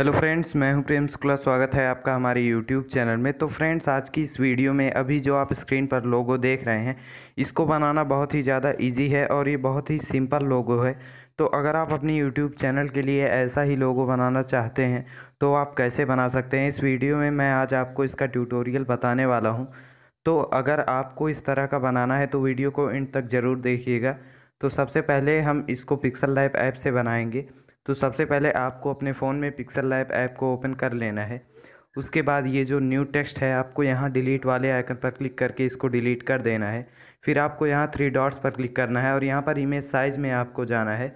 hello friends मैं हूं प्रेम शुक्ला स्वागत है आपका हमारे यूट्यूब चैनल में तो फ्रेंड्स आज की इस वीडियो में अभी जो आप स्क्रीन पर लोगो देख रहे हैं इसको बनाना बहुत ही ज़्यादा इजी है और ये बहुत ही सिंपल लोगो है तो अगर आप अपनी यूट्यूब चैनल के लिए ऐसा ही लोगो बनाना चाहते हैं तो आप कैसे बना सकते हैं इस वीडियो में मैं आज आपको इसका ट्यूटोरियल बताने वाला हूँ तो अगर आपको इस तरह का बनाना है तो वीडियो को एंड तक ज़रूर देखिएगा तो सबसे पहले हम इसको पिक्सल लाइफ ऐप से बनाएंगे तो सबसे पहले आपको अपने फ़ोन में पिक्सल लैब ऐप को ओपन कर लेना है उसके बाद ये जो न्यू टेक्स्ट है आपको यहाँ डिलीट वाले आइकन पर क्लिक करके इसको डिलीट कर देना है फिर आपको यहाँ थ्री डॉट्स पर क्लिक करना है और यहाँ पर इमेज साइज़ में आपको जाना है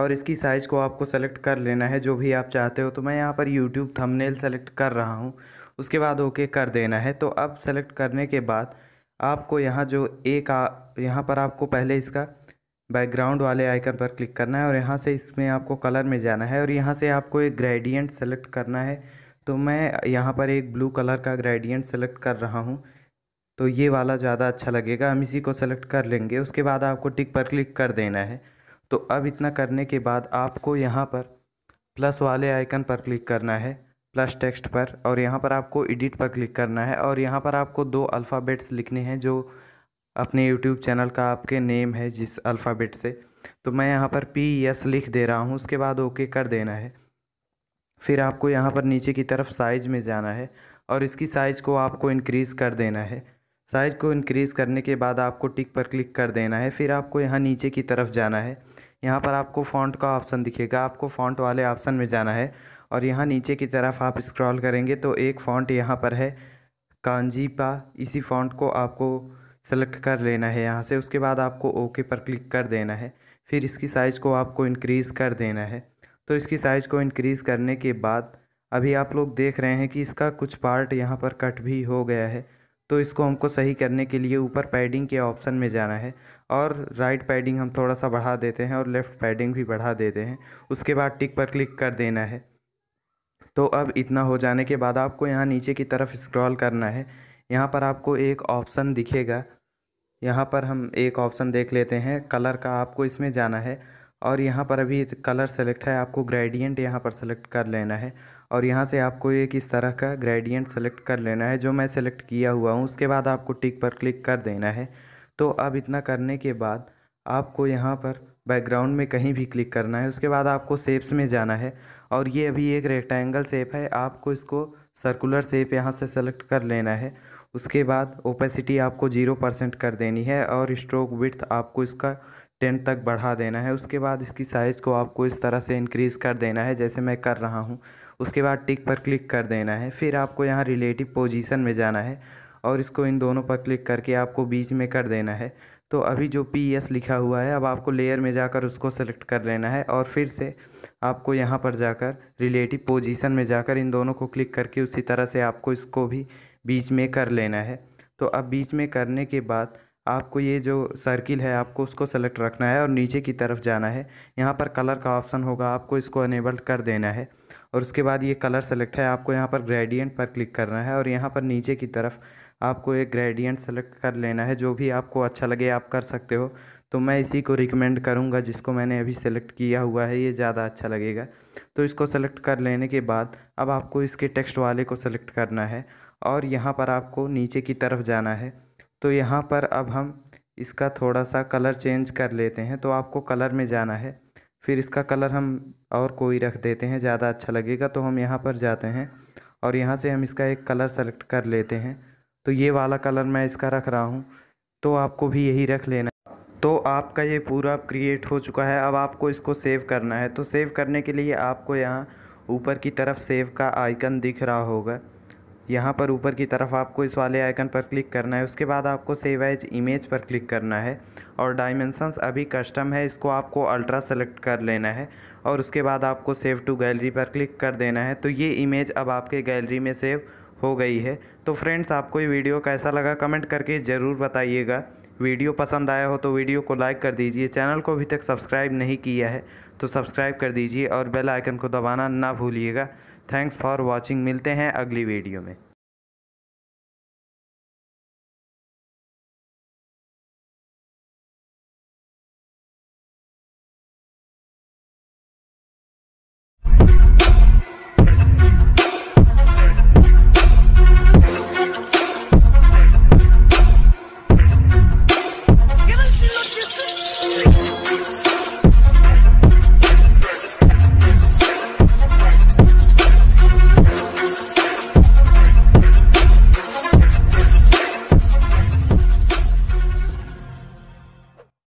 और इसकी साइज़ को आपको सेलेक्ट कर लेना है जो भी आप चाहते हो तो मैं यहाँ पर यूट्यूब थंबनेल सेलेक्ट कर रहा हूँ उसके बाद ओके कर देना है तो अब सेलेक्ट करने के बाद आपको यहाँ जो एक यहाँ पर आपको पहले इसका बैकग्राउंड वाले आइकन पर क्लिक करना है और यहाँ से इसमें आपको कलर में जाना है और यहाँ से आपको एक ग्रेडियंट सेलेक्ट करना है तो मैं यहाँ पर एक ब्लू कलर का ग्रेडियंट सेलेक्ट कर रहा हूँ तो ये वाला ज़्यादा अच्छा लगेगा हम इसी को सेलेक्ट कर लेंगे उसके बाद आपको टिक पर क्लिक कर देना है तो अब इतना करने के बाद आपको यहाँ पर प्लस वाले आइकन पर क्लिक करना है प्लस टेक्स्ट पर और यहाँ पर आपको एडिट पर क्लिक करना है और यहाँ पर आपको दो अल्फ़ाबेट्स लिखने हैं जो अपने यूट्यूब चैनल का आपके नेम है जिस अल्फ़ाबेट से तो मैं यहाँ पर पी एस लिख दे रहा हूँ उसके बाद ओके कर देना है फिर आपको यहाँ पर नीचे की तरफ साइज़ में जाना है और इसकी साइज़ को आपको इनक्रीज़ कर देना है साइज़ को इनक्रीज़ करने के बाद आपको टिक पर क्लिक कर देना है फिर आपको यहाँ नीचे की तरफ जाना है यहाँ पर आपको फ़ॉन्ट का ऑप्शन दिखेगा आपको फ़ॉन्ट वाले ऑप्शन में जाना है और यहाँ नीचे की तरफ आप स्क्रॉल करेंगे तो एक फ़ॉन्ट यहाँ पर है कांजीपा इसी फ़ॉन्ट को आपको सेलेक्ट कर लेना है यहाँ से उसके बाद आपको ओके पर क्लिक कर देना है फिर इसकी साइज़ को आपको इंक्रीज़ कर देना है तो इसकी साइज़ को इंक्रीज़ करने के बाद अभी आप लोग देख रहे हैं कि इसका कुछ पार्ट यहाँ पर कट भी हो गया है तो इसको हमको सही करने के लिए ऊपर पैडिंग के ऑप्शन में जाना है और राइट पैडिंग हम थोड़ा सा बढ़ा देते हैं और लेफ़्ट पैडिंग भी बढ़ा देते हैं उसके बाद टिक पर क्लिक कर देना है तो अब इतना हो जाने के बाद आपको यहाँ नीचे की तरफ स्क्रॉल करना है यहाँ पर आपको एक ऑप्शन दिखेगा यहाँ पर हम एक ऑप्शन देख लेते हैं कलर का आपको इसमें जाना है और यहाँ पर अभी कलर सेलेक्ट है आपको ग्रेडियंट यहाँ पर सेलेक्ट कर लेना है और यहाँ से आपको एक इस तरह का ग्रेडियंट सेलेक्ट कर लेना है जो मैं सेलेक्ट किया हुआ हूँ उसके बाद आपको टिक पर क्लिक कर देना है तो अब इतना करने के बाद आपको यहाँ पर बैकग्राउंड में कहीं भी क्लिक करना है उसके बाद आपको सेप्स में जाना है और ये अभी एक रेक्टेंगल सेप है आपको इसको सर्कुलर सेप यहाँ से सेलेक्ट कर लेना है उसके बाद ओपेसिटी आपको ज़ीरो परसेंट कर देनी है और स्ट्रोक विथ आपको इसका टेन तक बढ़ा देना है उसके बाद इसकी साइज़ को आपको इस तरह से इंक्रीज़ कर देना है जैसे मैं कर रहा हूँ उसके बाद टिक पर क्लिक कर देना है फिर आपको यहाँ रिलेटिव पोजीशन में जाना है और इसको इन दोनों पर क्लिक करके आपको बीच में कर देना है तो अभी जो पी एस लिखा हुआ है अब आपको लेयर में जाकर उसको सेलेक्ट कर लेना है और फिर से आपको यहाँ पर जाकर रिलेटिव पोजीशन में जाकर इन दोनों को क्लिक करके उसी तरह से आपको इसको भी बीच में कर लेना है तो अब बीच में करने के बाद आपको ये जो सर्किल है आपको उसको सेलेक्ट रखना है और नीचे की तरफ जाना है यहाँ पर कलर का ऑप्शन होगा आपको इसको अनेबल कर देना है और उसके बाद ये कलर सेलेक्ट है आपको यहाँ पर ग्रेडियंट पर क्लिक करना है और यहाँ पर नीचे की तरफ आपको एक ग्रेडियंट सेलेक्ट कर लेना है जो भी आपको अच्छा लगे आप कर सकते हो तो मैं इसी को रिकमेंड करूँगा जिसको मैंने अभी सेलेक्ट किया हुआ है ये ज़्यादा अच्छा लगेगा तो इसको सेलेक्ट कर लेने के बाद अब आपको इसके टेक्स्ट वाले को सेलेक्ट करना है और यहाँ पर आपको नीचे की तरफ जाना है तो यहाँ पर अब हम इसका थोड़ा सा कलर चेंज कर लेते हैं तो आपको कलर में जाना है फिर इसका कलर हम और कोई रख देते हैं ज़्यादा अच्छा लगेगा तो हम यहाँ पर जाते हैं और यहाँ से हम इसका एक कलर सेलेक्ट कर लेते हैं तो ये वाला कलर मैं इसका रख रहा हूँ तो आपको भी यही रख लेना तो आपका ये पूरा क्रिएट हो चुका है अब आपको इसको सेव करना है तो सेव करने के लिए आपको यहाँ ऊपर की तरफ सेव का आइकन दिख रहा होगा यहाँ पर ऊपर की तरफ आपको इस वाले आइकन पर क्लिक करना है उसके बाद आपको सेव एज इमेज पर क्लिक करना है और डायमेंसन्स अभी कस्टम है इसको आपको अल्ट्रा सेलेक्ट कर लेना है और उसके बाद आपको सेव टू गैलरी पर क्लिक कर देना है तो ये इमेज अब आपके गैलरी में सेव हो गई है तो फ्रेंड्स आपको ये वीडियो कैसा लगा कमेंट करके ज़रूर बताइएगा वीडियो पसंद आया हो तो वीडियो को लाइक कर दीजिए चैनल को अभी तक सब्सक्राइब नहीं किया है तो सब्सक्राइब कर दीजिए और बेल आइकन को दबाना ना भूलिएगा थैंक्स फॉर वॉचिंग मिलते हैं अगली वीडियो में